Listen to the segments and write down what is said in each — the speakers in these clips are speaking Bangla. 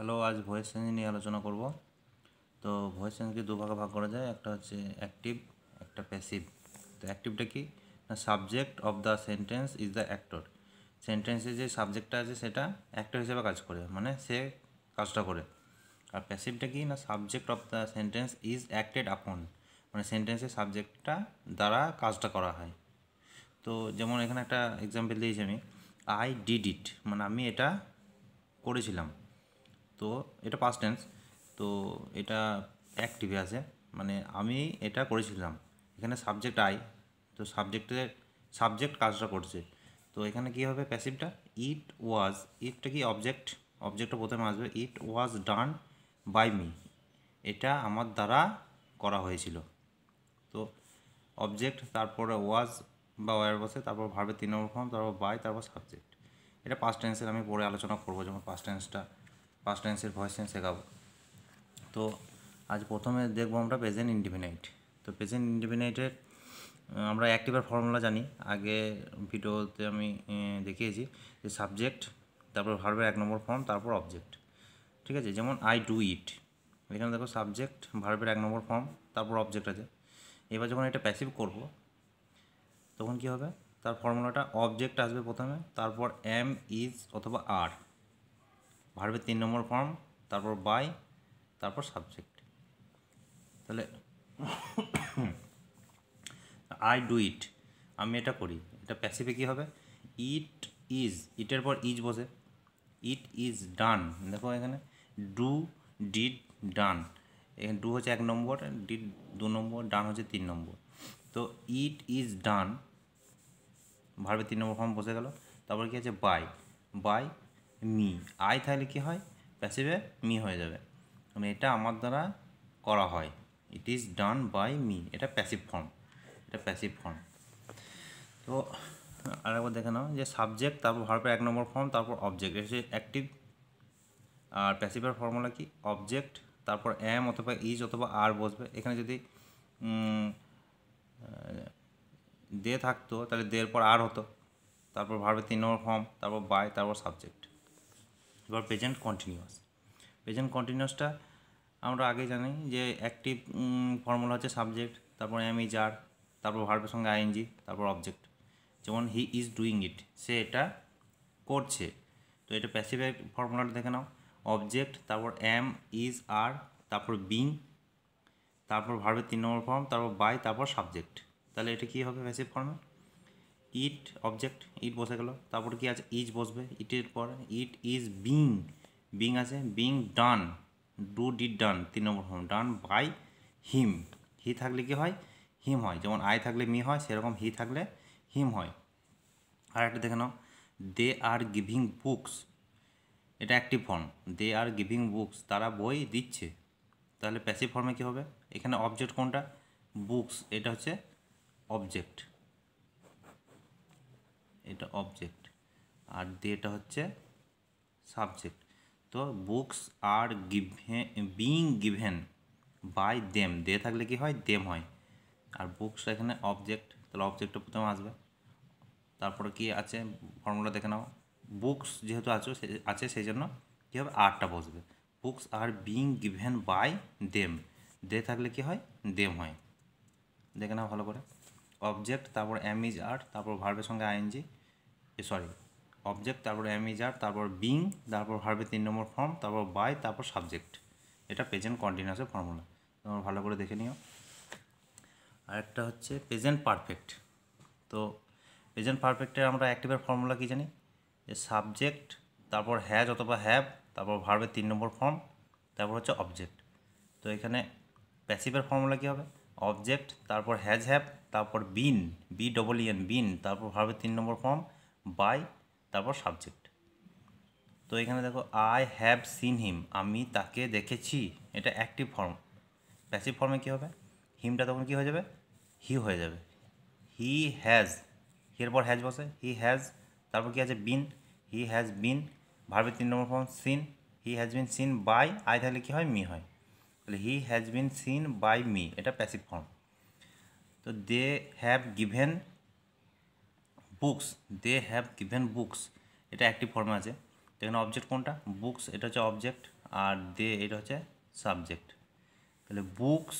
হ্যালো আজ ভয়েস চেঞ্জ নিয়ে আলোচনা করব তো ভয়েস চেঞ্জকে দুভাগে ভাগ করা যায় একটা হচ্ছে অ্যাক্টিভ একটা প্যাসিভ তো অ্যাক্টিভটা কি না subject of the sentence is the actor সেন্টেন্সে যে সাবজেক্টটা আছে সেটা অ্যাক্টর হিসেবে কাজ করে মানে সে কাজটা করে আর প্যাসিভটা কি না subject of the sentence is acted upon মানে সেন্টেন্সের সাবজেক্টটা দ্বারা কাজটা করা হয় তো যেমন এখানে একটা এক্সাম্পল দিয়েছি আমি আই ডিড ইট মানে আমি এটা করেছিলাম তো এটা পাস্ট টেন্স তো এটা অ্যাক্টিভে আছে মানে আমি এটা করেছিলাম এখানে সাবজেক্ট আই তো সাবজেক্টের সাবজেক্ট কাজটা করছে তো এখানে কী হবে প্যাসিভটা ইট ওয়াজ ইটটা কি অবজেক্ট অবজেক্টটা প্রথমে আসবে ইট ওয়াজ ডান বাই মি এটা আমার দ্বারা করা হয়েছিল তো অবজেক্ট তারপরে ওয়াজ বা ওয়ার বসে তারপর ভার্বের তিন নম্বর ফর্ম তারপর বাই তারপর সাবজেক্ট এটা পাস্ট টেন্সের আমি পরে আলোচনা করবো যেমন পাস্ট টেন্সটা পাস্ট টেন্সের ভয়েস টেন্স শেখাবো তো আজ প্রথমে দেখবো আমরা প্রেজেন্ট ইন্ডিফিনাইট তো প্রেজেন্ট ইন্ডিফিনাইটের আমরা অ্যাক্টিভের ফর্মুলা জানি আগে ভিডিওতে আমি দেখিয়েছি যে সাবজেক্ট তারপর ভার্বের এক নম্বর ফর্ম তারপর অবজেক্ট ঠিক আছে যেমন আই ডু ইট এখানে দেখো সাবজেক্ট ভার্বের এক নম্বর ফর্ম তারপর অবজেক্ট আছে এবার যখন এটা প্যাসিভ করব তখন কি হবে তার ফর্মুলাটা অবজেক্ট আসবে প্রথমে তারপর এম ইজ অথবা আর ভার্বের তিন নম্বর ফর্ম তারপর বাই তারপর সাবজেক্ট তাহলে আই ডু ইট আমি এটা করি এটা প্যাসিফে কী হবে ইট ইজ ইটের পর ইজ বসে ইট ইজ ডান দেখো এখানে ডু ডিড ডান এখানে ডু হচ্ছে এক নম্বর ডিড দু নম্বর ডান হচ্ছে তিন নম্বর তো ইট ইজ ডান ভার্বে তিন নম্বর ফর্ম বসে গেল তারপর কী আছে বাই বাই মি আই থাকলে কি হয় প্যাসিভে মি হয়ে যাবে মানে এটা আমার দ্বারা করা হয় it is done by me এটা প্যাসিভ ফর্ম এটা প্যাসিভ ফর্ম তো আরেকবার দেখে নাও যে সাবজেক্ট তারপর ভারপের এক নম্বর ফর্ম তারপর অবজেক্ট এটা অ্যাক্টিভ আর প্যাসিভের ফর্মুলা কি অবজেক্ট তারপর এম অথবা ইজ অথবা আর বসবে এখানে যদি দে থাকতো তাহলে দের পর আর হতো তারপর ভার্বের তিন নম্বর ফর্ম তারপর বাই তারপর সাবজেক্ট এবার প্রেজেন্ট কন্টিনিউয়াস প্রেজেন্ট কন্টিনিউয়াসটা আমরা আগে জানি যে অ্যাক্টিভ ফর্মুলা হচ্ছে সাবজেক্ট তারপর এম ইজ আর তারপর ভার্বের সঙ্গে আইএনজি তারপর অবজেক্ট যেমন হি ইজ ডুইং ইট সে এটা করছে তো এটা প্যাসিভ ফর্মুলাটা দেখে নাও অবজেক্ট তারপর এম ইজ আর তারপর বিং তারপর ভার্বের তিন নম্বর ফর্ম তারপর বাই তারপর সাবজেক্ট তাহলে এটা কী হবে প্যাসিভ ফর্মে ইট অবজেক্ট ইট বসে গেল তারপর কি আছে ইজ বসবে ইটের পর ইট ইজ বিং বিং আছে being done do did done তিন নম্বর ফর্ম ডান বাই হিম হি থাকলে কি হয় হিম হয় যেমন আই থাকলে মি হয় সেরকম হি থাকলে হিম হয় আর একটা দেখে নাও দে আর গিভিং বুকস এটা active form they are giving books তারা বই দিচ্ছে তাহলে প্যাসিভ ফর্মে কী হবে এখানে অবজেক্ট কোনটা বুকস এটা হচ্ছে অবজেক্ট এটা অবজেক্ট আর এটা হচ্ছে সাবজেক্ট তো books are given being given by them they থাকলে কি হয় দেম হয় আর বুকস এখানে অবজেক্ট তাহলে অবজেক্টটা প্রথমে আসবে তারপরে কি আছে ফর্মুলা দেখে নাও বুকস যেহেতু আছে আছে সেই জন্য কী হবে আরটা বসবে books are being given by them they থাকলে কি হয় দেম হয় দেখে নাও ভালো করে অবজেক্ট তারপর ইজ আর্ট তারপর ভার্বের সঙ্গে আইএনজি সরি অবজেক্ট তারপরে অ্যামিজার তারপর বিং তারপর ভার্বে তিন নম্বর ফর্ম তারপর বাই তারপর সাবজেক্ট এটা প্রেজেন্ট কন্টিনিউসের ফর্মুলা তোমার ভালো করে দেখে নিও আরেকটা হচ্ছে প্রেজেন্ট পারফেক্ট তো প্রেজেন্ট পারফেক্টের আমরা অ্যাক্টিভের ফর্মুলা কী জানি যে সাবজেক্ট তারপর হ্যাজ অথবা হ্যাভ তারপর ভার্বের তিন নম্বর ফর্ম তারপর হচ্ছে অবজেক্ট তো এখানে প্যাসিভের ফর্মুলা কী হবে অবজেক্ট তারপর হ্যাজ হ্যাভ তারপর been B double EN been তারপর ভার্বের তিন নম্বর ফর্ম বাই তারপর সাবজেক্ট তো এখানে দেখো আই হ্যাভ সিন হিম আমি তাকে দেখেছি এটা অ্যাক্টিভ ফর্ম প্যাসিভ ফর্মে কী হবে হিমটা তখন কী হয়ে যাবে হি হয়ে যাবে হি হ্যাজ হির পর হ্যাজ বসে হি হ্যাজ তারপর কী আছে বিন হি হ্যাজ বিন ভার্বের তিন নম্বর form seen he has been seen by I তাহলে কী হয় মি হয় তাহলে he has been seen by me এটা প্যাসিভ ফর্ম তো they have given books they have given books এটা একটি ফর্মে আছে তো এখানে অবজেক্ট কোনটা বুকস এটা হচ্ছে অবজেক্ট আর দে এটা হচ্ছে সাবজেক্ট তাহলে বুকস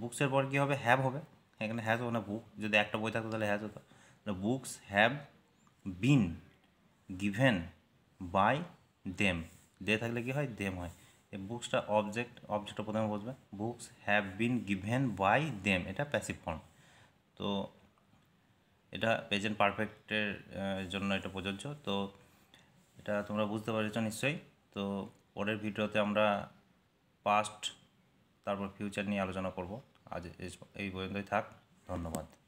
বুকসের পর কী হবে হ্যাভ হবে এখানে হ্যাজ হবে না বুক যদি একটা বই থাকতো তাহলে হ্যাজ হতো তাহলে books have been given by them they থাকলে কি হয় দেম হয় এই বুকসটা অবজেক্ট অবজেক্টটা প্রথমে বসবে books have been given by them এটা প্যাসিভ ফর্ম তো এটা প্রেজেন্ট পারফেক্টের জন্য এটা প্রযোজ্য তো এটা তোমরা বুঝতে পারছো নিশ্চয়ই তো পরের ভিডিওতে আমরা পাস্ট তারপর ফিউচার নিয়ে আলোচনা করব আজ এই পর্যন্তই থাক ধন্যবাদ